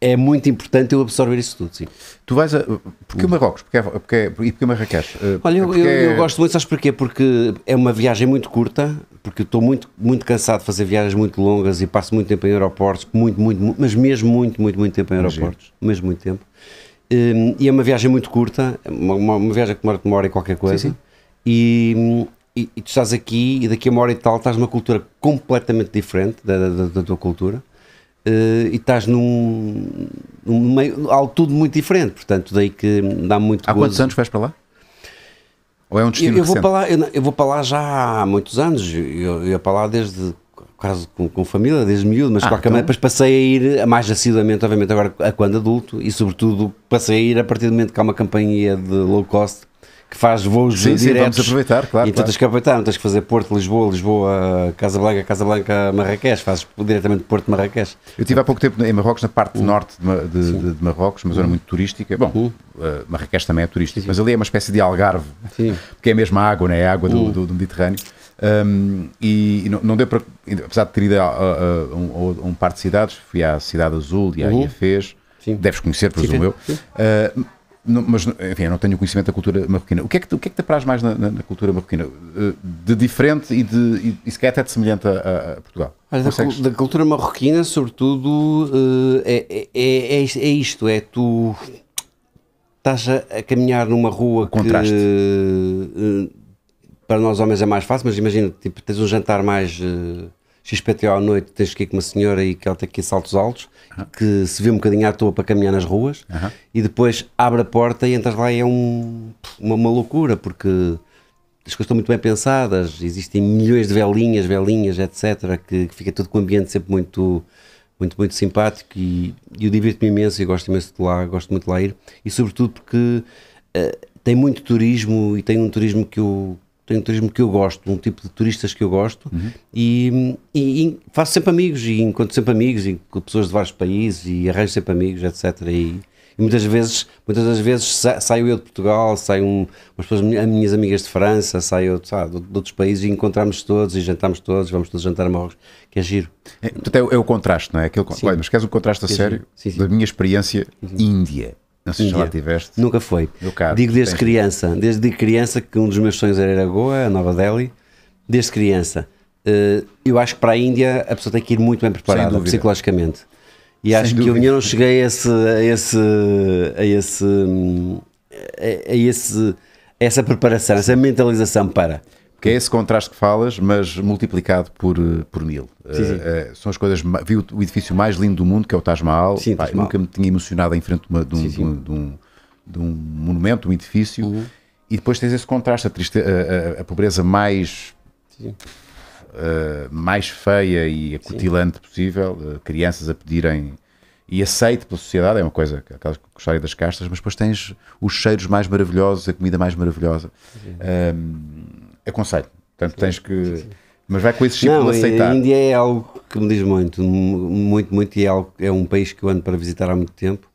é muito importante eu absorver isso tudo, sim. Tu vais a... Porquê o Marrocos? Porquê, porquê, e porquê Marrakech? Eh, Olha, eu, eu, eu, gosto muito, sabes porquê? Porque é uma viagem muito curta, porque eu estou muito, muito cansado de fazer viagens muito longas e passo muito tempo em aeroportos, muito, muito, muito mas mesmo muito, muito, muito tempo em aeroportos, Imagina. mesmo muito tempo. Hum, e é uma viagem muito curta, uma, uma viagem que demora uma qualquer coisa. Sim, sim. E, e, e, tu estás aqui e daqui a uma hora e tal estás numa cultura completamente diferente da, da, da tua cultura Uh, e estás num, num, meio, algo tudo muito diferente, portanto, daí que dá muito. Há gozo. quantos anos vais para lá? Ou é um destino eu, eu vou para lá, eu, eu, vou para lá já há muitos anos, eu, eu ia para lá desde quase com, com família, desde miúdo, mas ah, de qualquer então... maneira depois passei a ir mais assiduamente, obviamente agora a quando adulto, e sobretudo passei a ir a partir do momento que há uma campanha de low cost que faz voos sim, diretos. Sim, vamos aproveitar, claro. E tu tens que aproveitar, não tens que fazer Porto, Lisboa, Lisboa, casa casa Blanca, Marrakech, fazes diretamente Porto, Marrakech. Eu estive há pouco tempo em Marrocos, na parte uhum. norte de, de, de, Marrocos, uma zona hum. muito turística. Bom, uhum. Marrakech também é turístico, sim. mas ali é uma espécie de algarve, sim. porque é a mesma água, né? é a água do, hum. do, do Mediterrâneo. Um, e, e não, não, deu para, apesar de ter ido a, a, a, um, a, um, par de cidades, fui à Cidade Azul e à uhum. Fez, deves conhecer, presumo Sim. eu. Uh, mas, enfim, eu não tenho conhecimento da cultura marroquina. O que é que, o que, é que te apraz mais na, na, na, cultura marroquina? De diferente e, de, e, se calhar até de semelhante a, a Portugal? Olha, Consegues... da, cultura marroquina, sobretudo, é, é, é, é isto: é tu estás a, a caminhar numa rua Contraste. que para nós homens é mais fácil, mas imagina, tipo, tens um jantar mais XPTO à noite tens que ir com uma senhora e que ela tem que ir saltos altos, uhum. que se vê um bocadinho à toa para caminhar nas ruas, uhum. e depois abre a porta e entras lá e é um, uma, uma, loucura, porque as coisas estão muito bem pensadas, existem milhões de velinhas, velinhas, etc., que, que fica tudo com o ambiente sempre muito muito, muito simpático e, e eu divirto-me imenso e gosto imenso de lá, gosto muito de lá ir e sobretudo porque uh, tem muito turismo e tem um turismo que eu, tenho um turismo que eu gosto, um tipo de turistas que eu gosto uhum. e, e, e, faço sempre amigos e encontro sempre amigos e com pessoas de vários países e arranjo sempre amigos, etc. E, e muitas vezes, muitas das vezes saio eu de Portugal, saio um, umas pessoas, minhas amigas de França, saio sabe, de outros países e encontramos todos e jantamos todos, vamos todos jantar a Marrocos, que é giro. É, portanto, é, é o contraste, não é? aquele? sim. Olha, mas queres um contraste a sério sim, sim. da minha experiência uhum. Índia. Não sei se já lá tiveste. Nunca foi. Digo desde criança, que... desde criança que um dos meus sonhos era ir a Goa, a Nova Delhi, desde criança. Eh, eu acho que para a Índia a pessoa tem que ir muito bem preparada psicologicamente. E Sem acho dúvida. que eu ainda não cheguei a esse a esse a esse a, esse, a essa preparação, essa mentalização para que é esse contraste que falas, mas multiplicado por, eh, por mil. Sim, sim. Uh, são as coisas. Vi o, edifício mais lindo do mundo, que é o Taj Mahal. Sim, Pai, Taj Mahal. Nunca me tinha emocionado em frente uma, de, um, de, um, de, um, de, um, monumento, um edifício. Uhum. E depois tens esse contraste, a, triste, a, a, a pobreza mais. Uh, mais feia e acutilante possível, uh, crianças a pedirem e aceito pela sociedade, é uma coisa, aquela história das castas, mas depois tens os cheiros mais maravilhosos, a comida mais maravilhosa. Um, aconselho. É Portanto, tens que. Mas vai com não, pelo aceitar. A Índia é algo que me diz muito, muito, muito, e é, algo, é um país que eu ando para visitar há muito tempo.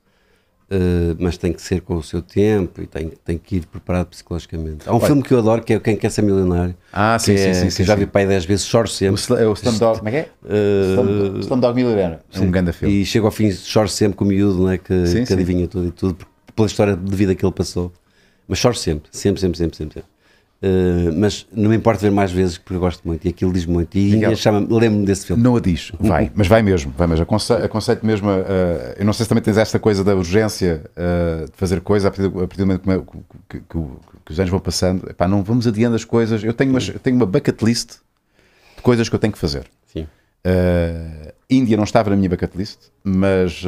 Uh, mas tem que ser com o seu tempo e tem, tem que ir preparado psicologicamente. Há um Olha. filme que eu adoro que é Quem Quer Ser Milionário. Ah, sim, sim, é, sim, sim, Já sim. vi pai 10 vezes, choro sempre. O, é o Slumdog, como é que é? Uh, eh, Slumdog Milionário. É um grande filme. E chego ao fim, choro sempre com o miúdo, né, que, sim, que adivinha tudo e tudo, pela história de vida que ele passou. Mas choro sempre, sempre, sempre, sempre, sempre. sempre. Uh, mas não me importa ver mais vezes porque eu gosto muito e aquilo diz muito e lembro-me desse filme. Não a diz, vai, mas vai mesmo, vai mesmo. Aconse aconselho mesmo, a, uh, eu não sei se também tens esta coisa da urgência uh, de fazer coisas a partir, do, a partir do momento que, que, que, que, os anos vão passando, Epá, não vamos adiando as coisas. Eu tenho, umas, eu tenho uma bucket list de coisas que eu tenho que fazer. Eh, Índia não estava na minha bucket list, mas,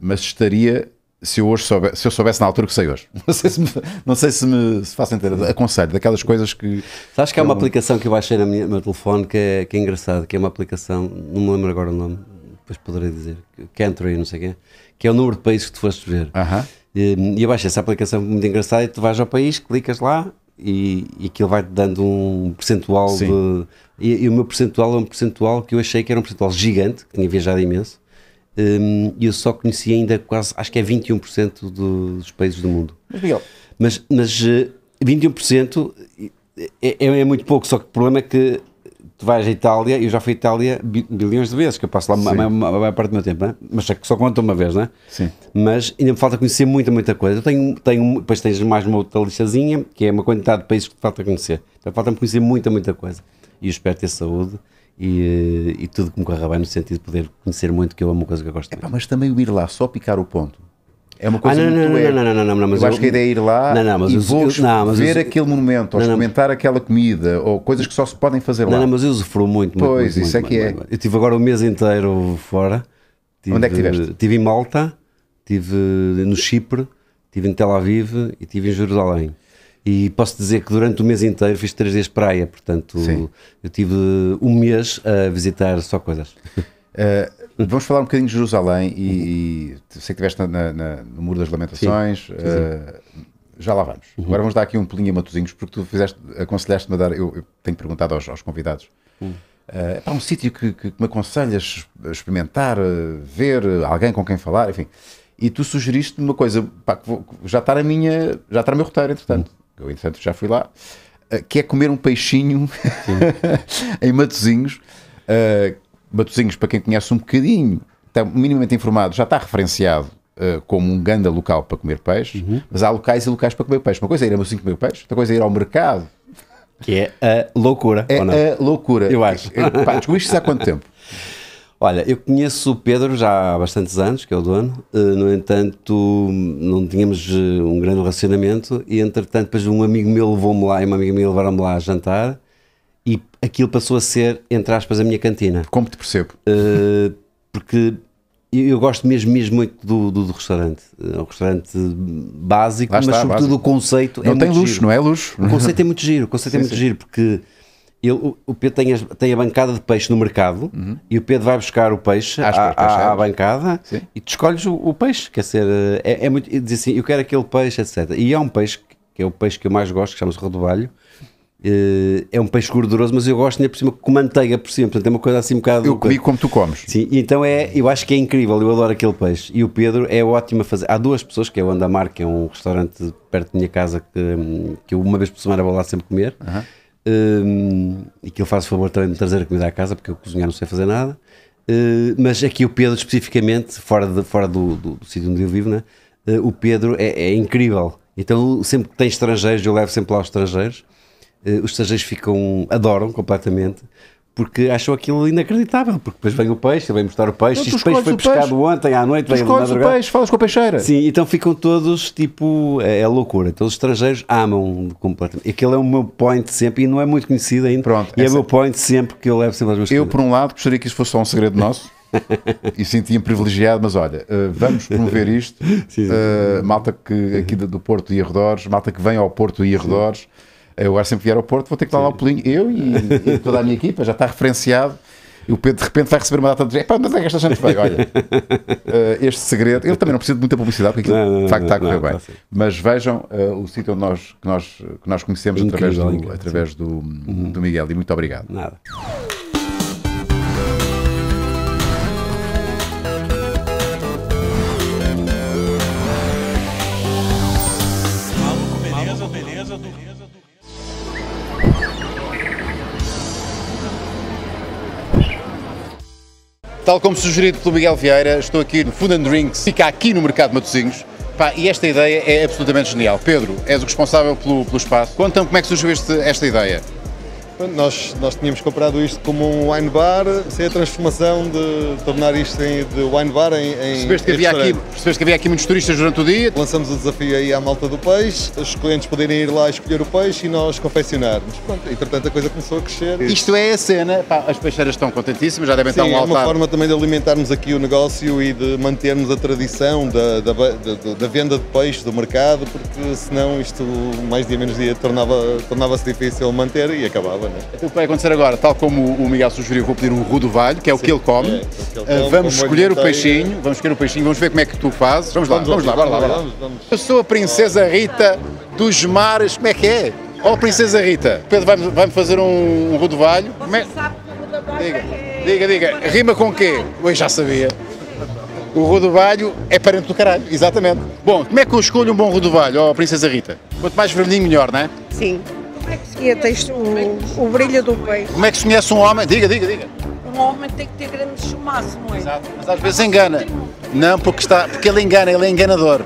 mas estaria se eu hoje soubesse, se eu soubesse na altura que sei hoje. Não sei se me, não sei se me se faço entender. Aconselho, daquelas coisas que. Sabes que há uma eu... aplicação que eu baixei no meu telefone que é, que é engraçado, que é uma aplicação, não me lembro agora o nome, depois poderei dizer, Country, é não sei quê, que é o número de países que tu foste ver. Uh -huh. E, e eu baixei essa aplicação muito engraçada e tu vais ao país, clicas lá e, e aquilo vai-te dando um percentual Sim. de. E, e o meu percentual é um percentual que eu achei que era um percentual gigante, que tinha viajado imenso e hum, eu só conheci ainda quase, acho que é 21% do, dos países do mundo. Mas, Mas, mas 21% eh, eh, é, é, muito pouco, só que o problema é que tu vais à Itália, eu já fui à Itália bilhões de vezes, que eu passo lá a maior parte do meu tempo, é? mas só conta uma vez, não é? Sim. Mas ainda me falta conhecer muita, muita coisa. Eu tenho, tenho, depois tens mais uma outra lixazinha, que é uma quantidade de países que te falta conhecer. Então falta-me conhecer muita, muita coisa. E eu espero ter saúde e, eh, e tudo que me corra bem no sentido de poder conhecer muito, que eu amo uma coisa que eu gosto Epá, Mas também ir lá só picar o ponto. É uma coisa ah, não, muito não, é... não, não, não, não, não, mas eu, eu acho que a ideia é ir lá não, não, mas e vou eu, não, mas ver eu, aquele monumento ou não, experimentar aquela comida, ou coisas que só se podem fazer lá. Não, mas eu usufruo muito, muito. Pois, muito, isso é muito, é que muito, é. Muito. Eu estive agora o um mês inteiro fora. Tive, Onde é que estiveste? Estive em Malta, estive no Chipre, estive em Tel Aviv e estive em Jerusalém. E posso dizer que durante o mês inteiro fiz três dias de praia, portanto Sim. eu tive um mês a visitar só coisas. Uh, vamos falar um bocadinho de Jerusalém e, e sei que estiveste na, na, no Muro das Lamentações. Sim, sim, uh, já lá vamos. Uhum. Agora vamos dar aqui um pulinho a Matosinhos, porque tu fizeste, aconselhaste-me a dar. Eu, eu, tenho perguntado aos, aos convidados. Uhum. Uh, um sítio que, que, me aconselhas experimentar, ver, alguém com quem falar, enfim. E tu sugeriste-me uma coisa, pá, já está na minha, já está no meu roteiro, entretanto. Uhum eu entretanto já fui lá, eh, que é comer um peixinho em Matozinhos. Uh, eh, Matozinhos, para quem conhece um bocadinho, está minimamente informado, já está referenciado uh, como um ganda local para comer peixe, uhum. mas há locais e locais para comer peixe. Uma coisa é ir a Matozinhos comer peixe, outra coisa é ir ao mercado. Que é a loucura. É a loucura. Eu acho. É, pá, descobriste há quanto tempo? Olha, eu conheço o Pedro já há bastantes anos, que é o dono, eh, no entanto não tínhamos eh, um grande relacionamento e entretanto depois um amigo meu levou-me lá e uma amiga minha levaram-me lá a jantar e aquilo passou a ser, entre aspas, a minha cantina. Como te percebo? Uh, porque eu gosto mesmo, mesmo muito do, do, do restaurante. É um restaurante básico, está, mas sobretudo básico. o conceito é não é tem luxo, giro. não é luxo. O conceito é muito giro, o conceito é sim, é muito sim. giro porque ele, o, Pedro tem, tem, a bancada de peixe no mercado uhum. e o Pedro vai buscar o peixe à, à, à bancada Sim. e tu escolhes o, o, peixe. Quer ser, eh, é, é muito. Diz assim: eu quero aquele peixe, etc. E há é um peixe que é o peixe que eu mais gosto, que chama-se rodovalho. Eh, é um peixe gorduroso, mas eu gosto ainda por cima com manteiga por cima, portanto é uma coisa assim um bocado. Eu comi como tu comes. Sim, então é, eu acho que é incrível, eu adoro aquele peixe. E o Pedro é ótimo a fazer. Há duas pessoas, que é o Andamar, que é um restaurante perto da minha casa que, hum, que eu uma vez por semana vou lá sempre comer. Uhum e que eu faço favor também de trazer a comida à casa, porque eu cozinhar não sei fazer nada. Uh, mas aqui o Pedro, especificamente, fora, de, fora do, do, do sítio onde eu vivo, né? Uh, o Pedro é, é, incrível. Então, sempre que tem estrangeiros, eu levo sempre lá os estrangeiros. Uh, os estrangeiros ficam, adoram completamente porque achou aquilo inacreditável, porque depois vem o peixe, ele vem mostrar o peixe, então, o peixe foi pescado peixe. ontem à noite, vem a madrugada. o peixe, falas com a peixeira. Sim, então ficam todos, tipo, é, é loucura, então os estrangeiros amam completamente. Aquele é o meu point sempre, e não é muito conhecido ainda, Pronto, e é o meu point sempre que eu levo sempre às minhas Eu, por um lado, gostaria que isto fosse só um segredo nosso, e sentia-me privilegiado, mas olha, eh, vamos promover isto, sim, sim. Uh, malta que aqui do Porto e arredores, malta que vem ao Porto e arredores, sim eu agora sempre vier ao Porto, vou ter que dar lá o pulinho. Eu e, e toda a minha equipa, já está referenciado. E o Pedro de repente vai receber uma data de. Epá, mas é que esta gente veio, olha. uh, este segredo. Ele também não precisa de muita publicidade, porque aquilo não, não, de facto está a correr bem. assim. Mas vejam uh, o sítio onde nós, que, nós, que nós conhecemos incrível, através, do, incrível, através do, uhum. do, Miguel. E muito obrigado. Nada. Tal como sugerido pelo Miguel Vieira, estou aqui no Food and Drinks, fica aqui no Mercado Matosinhos. Pá, e esta ideia é absolutamente genial. Pedro, és o responsável pelo, pelo espaço. Conta-me como é que surgiu este, esta ideia. Nós, nós tínhamos comprado isto como um wine bar, sem é a transformação de tornar isto em, de wine bar em. em percebeste, que havia aqui, percebeste que havia aqui muitos turistas durante o dia? Lançamos o desafio aí à malta do peixe, os clientes poderem ir lá escolher o peixe e nós confeccionarmos. Pronto, entretanto a coisa começou a crescer. Isto é a cena, Pá, as peixeiras estão contentíssimas, já devem Sim, estar um altar. É uma forma também de alimentarmos aqui o negócio e de mantermos a tradição da, da, da, da venda de peixe, do mercado, porque senão isto mais dia menos dia tornava-se tornava difícil manter e acabava. Então, o Aquilo que vai acontecer agora, tal como o Miguel sugeriu, vou pedir um rodovalho, que é o Sim, que ele come. É, que ele ah, come vamos escolher o peixinho, vamos escolher o peixinho, vamos ver como é que tu fazes. Vamos, vamos lá, vamos, lá, vamos lá. Vamos, Eu sou a Princesa Rita dos Mares, como é que é? Ó oh, Princesa Rita, Pedro vai-me vai fazer um, um rodovalho. Como é? é? Diga, diga, diga, rima com quê? Eu já sabia. O rodovalho é parente do caralho, exatamente. Bom, como é que eu escolho um bom rodovalho, ó oh, Princesa Rita? Quanto mais vermelhinho, melhor, não é? Sim. Como é que se o, o brilho do peito Como é que se conhece um homem? Diga, diga, diga. Um homem tem que ter grande chumaço, não é? Exato, mas às vezes engana. Não, porque, está, porque ele engana, ele é enganador.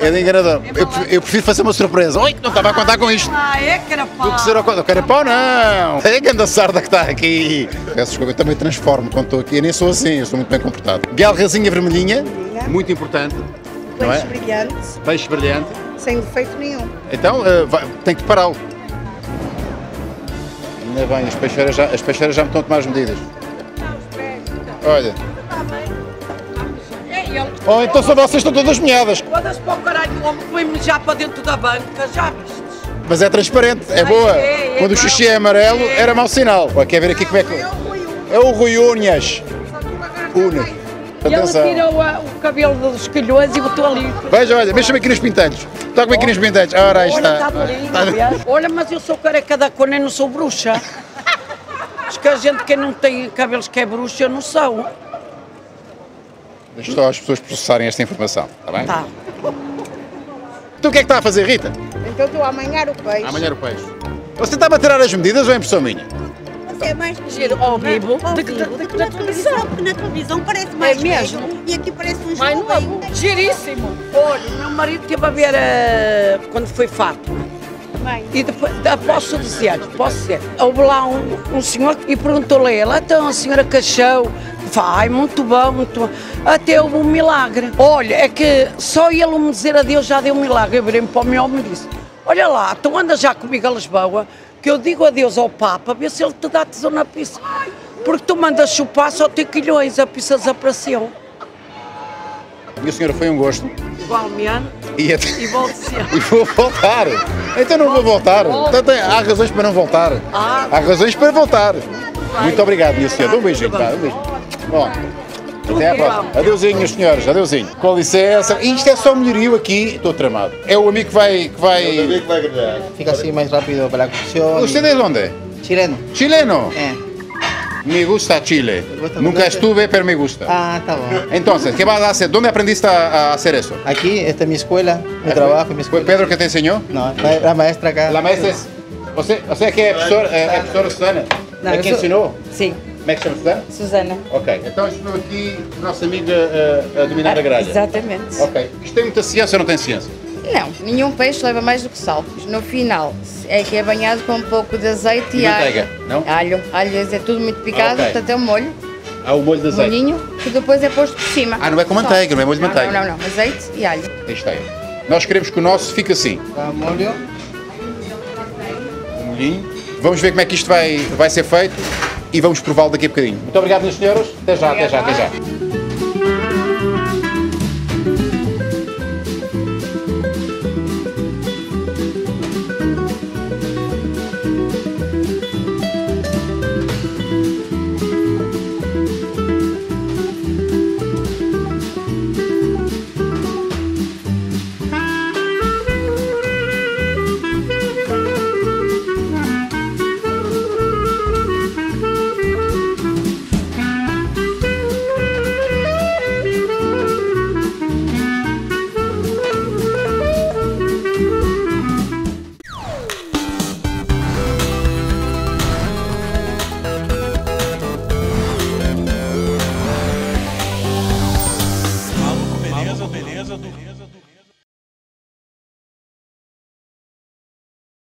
Ele é enganador. É eu, eu, prefiro fazer uma surpresa. Oi, não estava a contar com isto. Ah, é carapau. Do que ser ao conta. Carapau não. É a grande sarda que está aqui. Peço desculpa, eu também transformo quando estou aqui. Eu nem sou assim, estou muito bem comportado. Galrazinha vermelhinha, muito importante. Peixe é? brilhante. Peixe brilhante. Sem defeito nenhum. Então, uh, vai, tem que pará-lo. Ainda bem, as peixeiras, já, as peixeiras já me estão a tomar as medidas. Olha. Oh, então só vocês estão todas molhadas. Todas para o caralho, o homem põe-me já para dentro da banca, já viste? Mas é transparente, é boa. É, é Quando o xixi é, é amarelo, era mau sinal. Quer ver aqui ah, como é que. É o Rui Unhas. Unhas. Atenção. E ela tirou o cabelo dos calhões e botou ali. Veja, olha, mexa-me aqui nos pintelhos. Toca-me aqui nos pintelhos. Ora, aí olha, está. Olha, está lindo, olha, mas eu sou careca da cona e não sou bruxa. Porque que a gente que não tem cabelos que é bruxa, eu não sou. Deixa só as pessoas processarem esta informação, está bem? Então o que é que está a fazer, Rita? Então estou a amanhar o peixe. A amanhar o peixe. Você está a tirar as medidas ou é impressão minha? é mais giro ao é? vivo da, da, é televisão. Porque na é televisão parece mais é mesmo. Velho, e aqui parece um mais novo. Giríssimo. Olha, meu marido esteve a ver uh, quando foi Fátima. Bem. E depois, posso dizer, posso dizer, houve lá um, um senhor e perguntou-lhe a ela, então a senhora Cachão, vai, muito bom, muito bom. Até houve um milagre. Olha, é que só ele me dizer adeus já deu um milagre. Eu virei-me para o meu homem e disse, olha lá, tu então andas já comigo a Lisboa, que eu digo adeus ao Papa, vê se ele te dá tesão na pizza. Porque tu mandas chupar só quilhões, a pizza desapareceu. Minha senhora, foi um gosto. Igualmente. E, até... e sempre. e vou voltar. Então não vou voltar. Então, Há razões para não voltar. Ah. Há razões para voltar. Muito obrigado, minha senhora. Um beijinho. Tá? Um beijinho. Até à próxima. Adeusinho, senhores, adeusinho. Com licença. Isto é só melhorio aqui. Estou tramado. É o amigo que vai. Que vai... É o amigo que vai grelhar. Fica assim mais rápido para a cocção. Você de é onde? Chileno. Chileno? É. Me gusta Chile. Nunca estuve, pero me gusta. Ah, está bom. Entonces, ¿qué vas a hacer? ¿Dónde aprendiste a, hacer eso? Aquí, esta es mi escuela, mi Aquí. trabajo, mi escuela. ¿Fue Pedro que te enseñó? No, la maestra acá. La maestra é. Você, sea, o sea que es profesora, é eh, Susana. No, é que enseñó? Sí. Como é que chama Susana? Susana. Ok, então estudou aqui nossa amiga eh, a, a dominar ah, a gralha. Exatamente. Ok. Isto tem muita ciência ou não tem ciência? Não, nenhum peixe leva mais do que sal. No final, é que é banhado com um pouco de azeite e, e manteiga, alho. não? Alho. Alho é tudo muito picado, okay. portanto é um molho. Há ah, o molho de azeite? Molhinho, que depois é posto por cima. Ah, não é com manteiga, não é molho de manteiga? Não, não, não. Azeite e alho. Isto aí. Nós queremos que o nosso fique assim. Está molho. Um molhinho. Vamos ver como é que isto vai, vai ser feito e vamos prová-lo daqui a bocadinho. Muito obrigado, meus senhores. Até já, até já, até já.